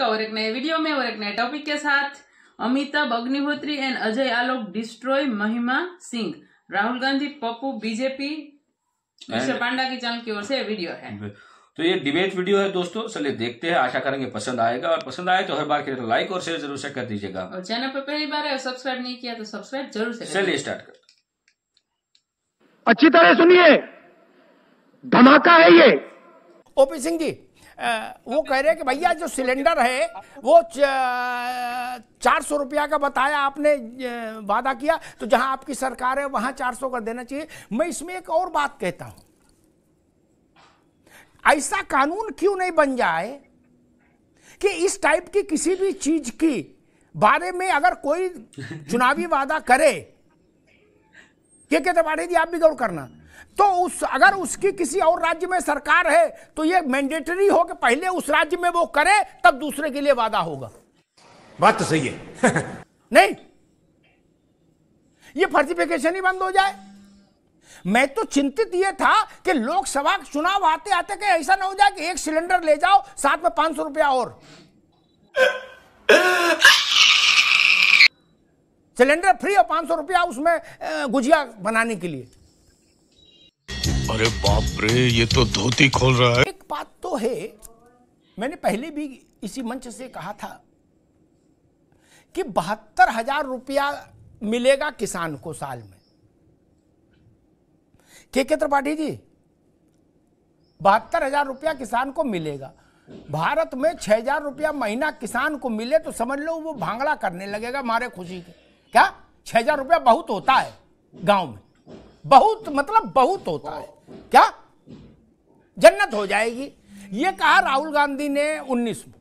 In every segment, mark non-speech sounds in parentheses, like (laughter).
आपका और एक नए वीडियो में और एक नए टॉपिक के साथ Amitabh Agnihotri and Ajay Alok destroy Mahima Singh Rahul Gandhi Pappu BJP Rishabh Panda की चैनल की ओर से वीडियो है तो ये डिबेट वीडियो है दोस्तों चलिए देखते हैं आशा करेंगे पसंद आएगा और पसंद आए तो हर बार के लिए लाइक तो और शेयर जरूर से कर दीजिएगा और चैनल पर पहली बार है सब्सक्राइब नहीं किया तो सब्सक्राइब जरूर से चलिए स्टार्ट कर अच्छी तरह सुनिए धमाका है ये ओपी सिंह जी वो कह रहे हैं कि भैया जो सिलेंडर है वो चार सौ रुपया का बताया आपने वादा किया तो जहां आपकी सरकार है वहां चार सौ कर देना चाहिए मैं इसमें एक और बात कहता हूं ऐसा कानून क्यों नहीं बन जाए कि इस टाइप की किसी भी चीज की बारे में अगर कोई चुनावी वादा करे के कहते तिवारी जी आप भी गौर करना तो उस अगर उसकी किसी और राज्य में सरकार है तो ये मैंडेटरी हो कि पहले उस राज्य में वो करे तब दूसरे के लिए वादा होगा बात तो सही है (laughs) नहीं ये फर्टिफिकेशन ही बंद हो जाए मैं तो चिंतित ये था कि लोकसभा चुनाव आते आते कि ऐसा ना हो जाए कि एक सिलेंडर ले जाओ साथ में पांच सौ रुपया और सिलेंडर (laughs) फ्री और पांच सौ रुपया उसमें गुजिया बनाने के लिए अरे बाप रे ये तो धोती खोल रहा है एक बात तो है मैंने पहले भी इसी मंच से कहा था कि बहत्तर हजार रुपया मिलेगा किसान को साल में के के त्रिपाठी जी बहत्तर हजार रुपया किसान को मिलेगा भारत में छह हजार रुपया महीना किसान को मिले तो समझ लो वो भांगड़ा करने लगेगा मारे खुशी के क्या छह हजार रुपया बहुत होता है गांव में बहुत मतलब बहुत होता है क्या जन्नत हो जाएगी ये कहा राहुल गांधी ने उन्नीस में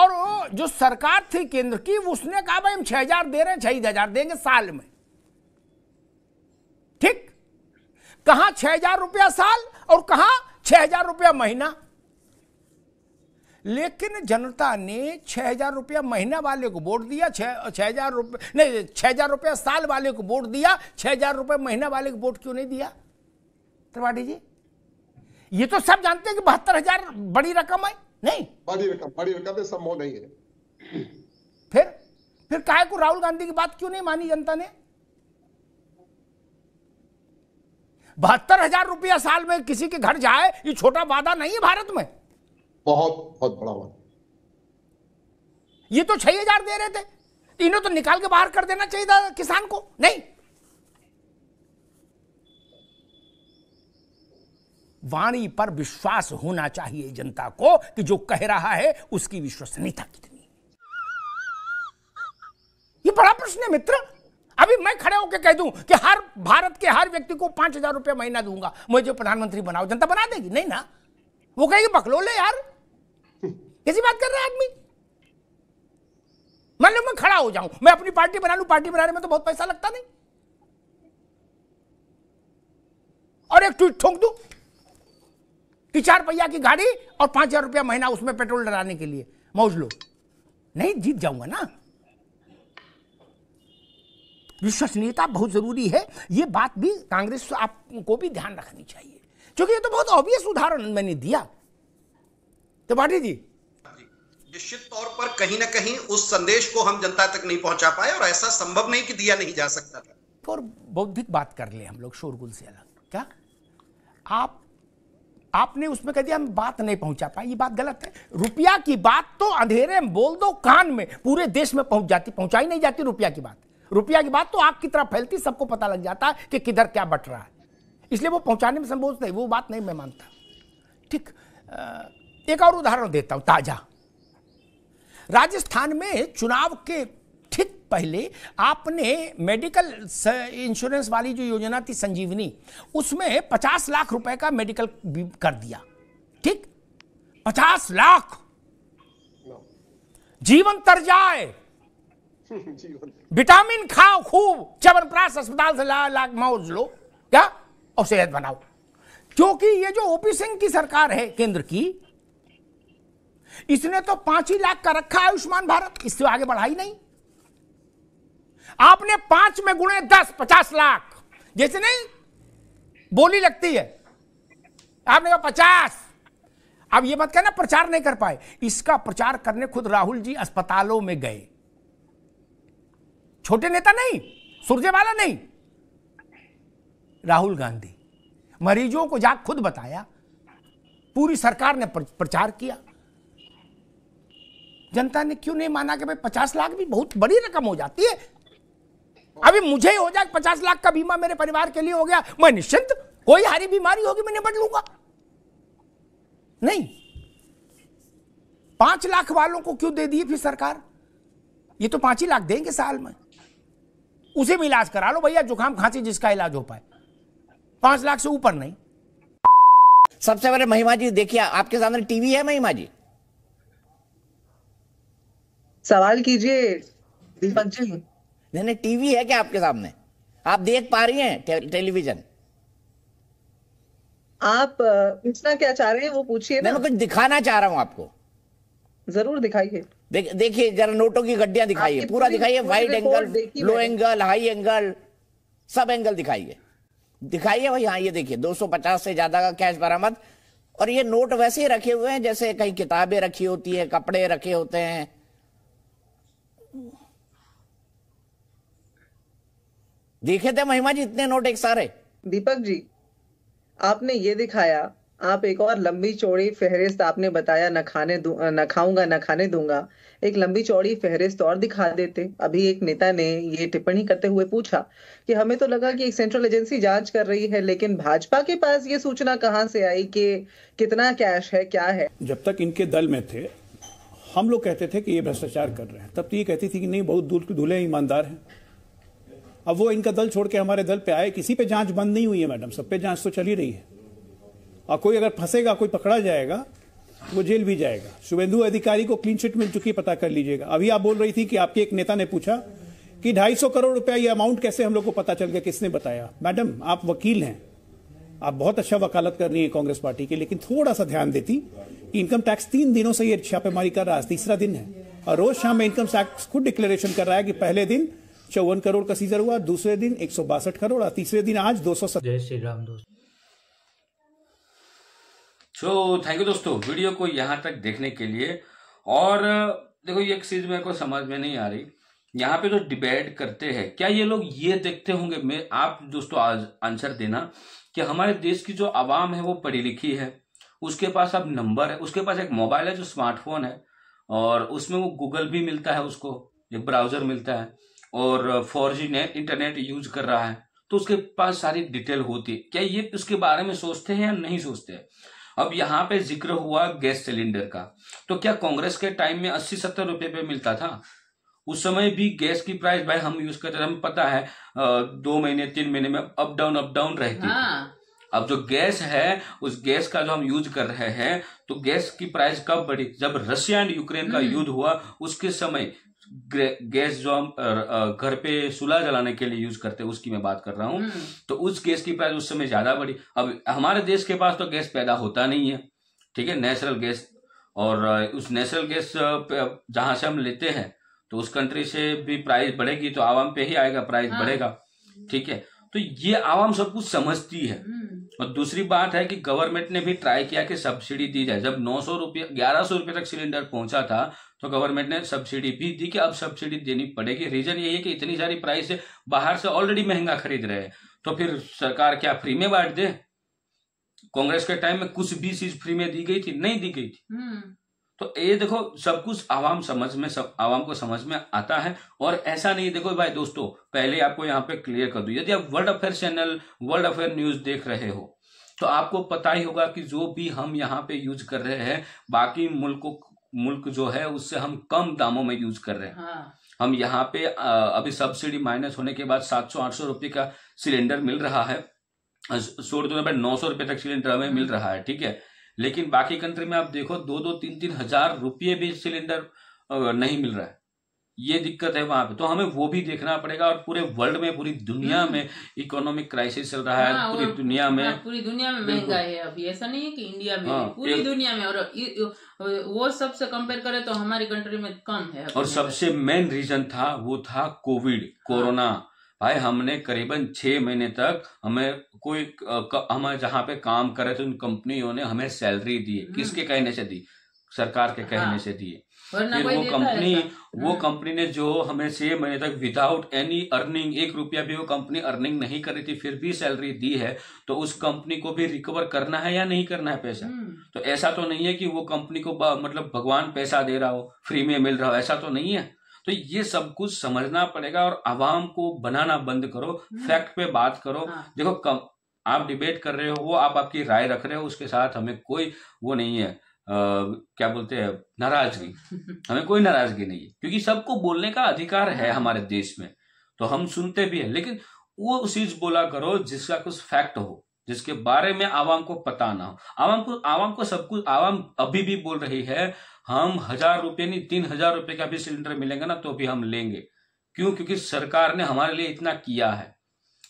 और जो सरकार थी केंद्र की उसने कहा भाई हम छह हजार दे रहे हैं छह हजार देंगे साल में ठीक कहा छह हजार रुपया साल और कहा छह हजार रुपया महीना लेकिन जनता ने छः हज़ार रुपया महीना वाले को वोट दिया छः छः हज़ार रुपये नहीं छः हज़ार रुपया साल वाले को वोट दिया छः हज़ार रुपये महीना वाले को वोट क्यों नहीं दिया त्रिपाठी जी ये तो सब जानते हैं कि बहत्तर हज़ार बड़ी रकम है नहीं बड़ी रकम बड़ी रकम तो संभव नहीं है फिर फिर काहे को राहुल गांधी की बात क्यों नहीं मानी जनता ने बहत्तर हजार रुपया साल में किसी के घर जाए ये छोटा वादा नहीं है भारत में बहुत बहुत बड़ा वन ये तो छह हजार दे रहे थे इन्हें तो निकाल के बाहर कर देना चाहिए था किसान को नहीं वाणी पर विश्वास होना चाहिए जनता को कि जो कह रहा है उसकी विश्वसनीयता कितनी ये बड़ा प्रश्न है मित्र अभी मैं खड़े होकर कह दूं कि हर भारत के हर व्यक्ति को पांच हजार रुपया महीना दूंगा मुझे प्रधानमंत्री बनाओ जनता बना देगी नहीं ना वो कहेगी ले यार कैसी बात कर रहा है आदमी मान लो मैं खड़ा हो जाऊं मैं अपनी पार्टी बना लू पार्टी बनाने में तो बहुत पैसा लगता नहीं और एक ट्वीट ठोंक दू कि चार पहिया की गाड़ी और पांच हजार रुपया महीना उसमें पेट्रोल डराने के लिए मौज लो नहीं जीत जाऊंगा ना विश्वसनीयता बहुत जरूरी है ये बात भी कांग्रेस आपको भी ध्यान रखनी चाहिए क्योंकि ये तो बहुत ऑब्वियस उदाहरण मैंने दिया तो पाटी जी निश्चित तौर पर कहीं ना कहीं उस संदेश को हम जनता तक नहीं पहुंचा पाए और ऐसा संभव नहीं कि दिया नहीं जा सकता था और बौद्धिक बात कर ले हम लोग शोरगुल से अलग क्या आप आपने उसमें कह दिया हम बात नहीं पहुंचा पाए ये बात गलत है रुपया की बात तो अंधेरे में बोल दो कान में पूरे देश में पहुंच जाती पहुंचाई नहीं जाती रुपया की बात रुपया की बात तो आग की तरह फैलती सबको पता लग जाता है कि किधर क्या बट रहा है इसलिए वो पहुंचाने में संबोध नहीं वो बात नहीं मैं मानता ठीक एक और उदाहरण देता हूं ताजा राजस्थान में चुनाव के ठीक पहले आपने मेडिकल इंश्योरेंस वाली जो योजना थी संजीवनी उसमें पचास लाख रुपए का मेडिकल कर दिया ठीक पचास लाख जीवन तर जाए विटामिन खाओ खूब चवनप्रास अस्पताल से ला लाख मौज लो क्या और सेहत बनाओ क्योंकि ये जो ओपी सिंह की सरकार है केंद्र की इसने तो पांच ही लाख का रखा आयुष्मान भारत इससे आगे बढ़ाई नहीं आपने पांच में गुणे दस पचास लाख जैसे नहीं बोली लगती है आपने कहा पचास अब ये मत कहना प्रचार नहीं कर पाए इसका प्रचार करने खुद राहुल जी अस्पतालों में गए छोटे नेता नहीं सुरजेवाला नहीं राहुल गांधी मरीजों को जाकर खुद बताया पूरी सरकार ने प्रचार किया जनता ने क्यों नहीं माना कि भाई पचास लाख भी बहुत बड़ी रकम हो जाती है अभी मुझे हो जाए पचास लाख का बीमा मेरे परिवार के लिए हो गया मैं निश्चिंत कोई हारी बीमारी होगी मैं निपट लूंगा नहीं पांच लाख वालों को क्यों दे दिए फिर सरकार ये तो पांच ही लाख देंगे साल में उसे भी इलाज करा लो भैया जुकाम खांसी जिसका इलाज हो पाए पांच लाख से ऊपर नहीं सबसे पहले महिमा जी देखिए आपके सामने टीवी है महिमा जी सवाल कीजिए दीपक जी नहीं टीवी है क्या आपके सामने आप देख पा रही हैं टे, टेलीविजन आप पूछना क्या चाह रहे हैं वो पूछिए मैं कुछ दिखाना चाह रहा हूं आपको जरूर दिखाइए देखिए जरा नोटों की गड्डियां दिखाइए पूरा दिखाइए wide angle low angle high angle सब एंगल दिखाइए दिखाइए भाई हाँ ये देखिए 250 से ज्यादा का कैश बरामद और ये नोट वैसे ही रखे हुए हैं जैसे कहीं किताबें रखी होती है कपड़े रखे होते हैं देखे थे महिमा जी इतने नोट एक सारे दीपक जी आपने ये दिखाया आप एक और लंबी चौड़ी फेहरिस्त आपने बताया न खाने न खाऊंगा न खाने दूंगा एक लंबी चौड़ी फेहरिस्त और दिखा देते अभी एक नेता ने ये टिप्पणी करते हुए पूछा कि हमें तो लगा कि एक सेंट्रल एजेंसी जांच कर रही है लेकिन भाजपा के पास ये सूचना कहाँ से आई कि कितना कैश है क्या है जब तक इनके दल में थे हम लोग कहते थे कि ये भ्रष्टाचार कर रहे हैं तब तो ये कहती थी कि नहीं बहुत दूर के दूल्हे ईमानदार हैं अब वो इनका दल छोड़ के हमारे दल पे आए किसी पे जांच बंद नहीं हुई है मैडम सब पे जांच तो चल ही रही है और कोई अगर फंसेगा कोई पकड़ा जाएगा वो जेल भी जाएगा शुभेंदु अधिकारी को क्लीन चिट मिल चुकी है पता कर लीजिएगा अभी आप बोल रही थी कि आपके एक नेता ने पूछा कि ढाई करोड़ रुपया ये अमाउंट कैसे हम लोग को पता चल गया किसने बताया मैडम आप वकील हैं आप बहुत अच्छा वकालत कर रही है कांग्रेस पार्टी की लेकिन थोड़ा सा ध्यान देती कि इनकम टैक्स तीन दिनों से ये छापेमारी कर रहा है तीसरा दिन है और रोज शाम में इनकम टैक्स खुद डिक्लेरेशन कर रहा है कि पहले दिन चौवन करोड़ का सीजर हुआ दूसरे दिन एक करोड़ तीसरे दिन आज दो सौ जय श्री राम दोस्त सो थैंक यू दोस्तों वीडियो को यहाँ तक देखने के लिए और देखो ये एक चीज मेरे को समझ में नहीं आ रही यहाँ पे जो तो डिबेट करते हैं क्या ये लोग ये देखते होंगे मैं आप दोस्तों आज आंसर देना कि हमारे देश की जो आवाम है वो पढ़ी लिखी है उसके पास अब नंबर है उसके पास एक मोबाइल है जो स्मार्टफोन है और उसमें वो गूगल भी मिलता है उसको एक ब्राउजर मिलता है और four G net internet use कर रहा है तो उसके पास सारी डिटेल होती है क्या ये उसके बारे में सोचते हैं या नहीं सोचते हैं अब यहाँ पे जिक्र हुआ गैस सिलेंडर का तो क्या कांग्रेस के टाइम में अस्सी सत्तर रुपए पे मिलता था उस समय भी गैस की प्राइस भाई हम यूज करते हमें पता है दो महीने तीन महीने में अप डाउन अप डाउन रहती हाँ। अब जो गैस है उस गैस का जो हम यूज कर रहे हैं तो गैस की प्राइस कब बढ़ी जब रशिया एंड यूक्रेन का हम्म। युद्ध हुआ उसके समय गैस जो हम घर पे सुला जलाने के लिए यूज करते हैं उसकी मैं बात कर रहा हूँ हम्म। तो उस गैस की प्राइस उस समय ज्यादा बढ़ी अब हमारे देश के पास तो गैस पैदा होता नहीं है ठीक है नेचुरल गैस और उस नेचुरल गैस जहां से हम लेते हैं तो उस कंट्री से भी प्राइस बढ़ेगी तो आवाम पे ही आएगा प्राइस हाँ। बढ़ेगा ठीक है तो ये आवाम सब कुछ समझती है हम्म। और दूसरी बात है कि गवर्नमेंट ने भी ट्राई किया कि सब्सिडी दी जाए जब नौ सौ रुपये ग्यारह सौ रुपये तक सिलेंडर पहुंचा था तो गवर्नमेंट ने सब्सिडी भी दी कि अब सब्सिडी देनी पड़ेगी रीजन यही है कि इतनी सारी प्राइस बाहर से ऑलरेडी महंगा खरीद रहे हैं तो फिर सरकार क्या फ्री में बांट दे कांग्रेस के टाइम में कुछ भी चीज फ्री में दी गई थी नहीं दी गई थी हम्म। तो ये देखो सब कुछ आवाम समझ में सब आवाम को समझ में आता है और ऐसा नहीं देखो भाई दोस्तों पहले आपको यहाँ पे क्लियर कर दू यदि आप world affair channel world affair news देख रहे हो तो आपको पता ही होगा कि जो भी हम यहाँ पे यूज कर रहे हैं बाकी मुल्कों मुल्क जो है उससे हम कम दामों में यूज कर रहे हैं हाँ। हम यहाँ पे अभी सब्सिडी माइनस होने के बाद 700-800 रुपए का सिलेंडर मिल रहा है सौ दो नौ सौ रुपए तक सिलेंडर हमें मिल रहा है ठीक है लेकिन बाकी कंट्री में आप देखो दो दो तीन तीन हजार रुपये भी सिलेंडर नहीं मिल रहा है ये दिक्कत है वहां पे तो हमें वो भी देखना पड़ेगा और पूरे वर्ल्ड में पूरी दुनिया हम्म। में इकोनॉमिक क्राइसिस चल रहा है हाँ, पूरी दुनिया में हाँ, पूरी दुनिया में महंगाई है अभी ऐसा नहीं है कि इंडिया में हाँ, पूरी दुनिया में और वो सबसे कंपेयर करें तो हमारी कंट्री में कम है और सबसे मेन रीजन था वो था कोविड कोरोना भाई हमने करीबन छः महीने तक हमें कोई हम जहाँ पे काम कर रहे थे उन कंपनियों ने हमें सैलरी दी हम्म। किसके कहने से दी सरकार के कहने हाँ। से दिए फिर वो कंपनी वो हाँ। कंपनी ने जो हमें छह महीने तक विदाउट एनी अर्निंग एक रुपया भी वो कंपनी अर्निंग नहीं कर रही थी फिर भी सैलरी दी है तो उस कंपनी को भी रिकवर करना है या नहीं करना है पैसा हम्म। तो ऐसा तो नहीं है कि वो कंपनी को मतलब भगवान पैसा दे रहा हो फ्री में मिल रहा हो ऐसा तो नहीं है तो ये सब कुछ समझना पड़ेगा और आवाम को बनाना बंद करो हम्म। फैक्ट पे बात करो हाँ। देखो कम आप डिबेट कर रहे हो वो आप आपकी राय रख रहे हो उसके साथ हमें कोई वो नहीं है आ, क्या बोलते हैं नाराजगी (laughs) हमें कोई नाराजगी नहीं है क्योंकि सबको बोलने का अधिकार है हमारे देश में तो हम सुनते भी हैं लेकिन वो चीज बोला करो जिसका कुछ फैक्ट हो जिसके बारे में आवाम को पता ना हो आवाम को आवाम को सब कुछ आवाम अभी भी बोल रही है हम हजार रुपये नहीं तीन हजार रुपये का भी सिलेंडर मिलेंगे ना तो भी हम लेंगे क्यों क्योंकि सरकार ने हमारे लिए इतना किया है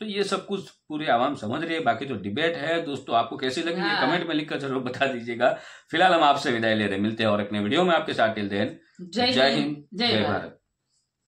तो ये सब कुछ पूरे आवाम समझ रही है बाकी जो डिबेट है दोस्तों आपको कैसी लगी ये कमेंट हाँ। में लिखकर जरूर बता दीजिएगा फिलहाल हम आपसे विदाई ले रहे मिलते हैं और अपने वीडियो में आपके साथ टिल देन जय हिंद जय भारत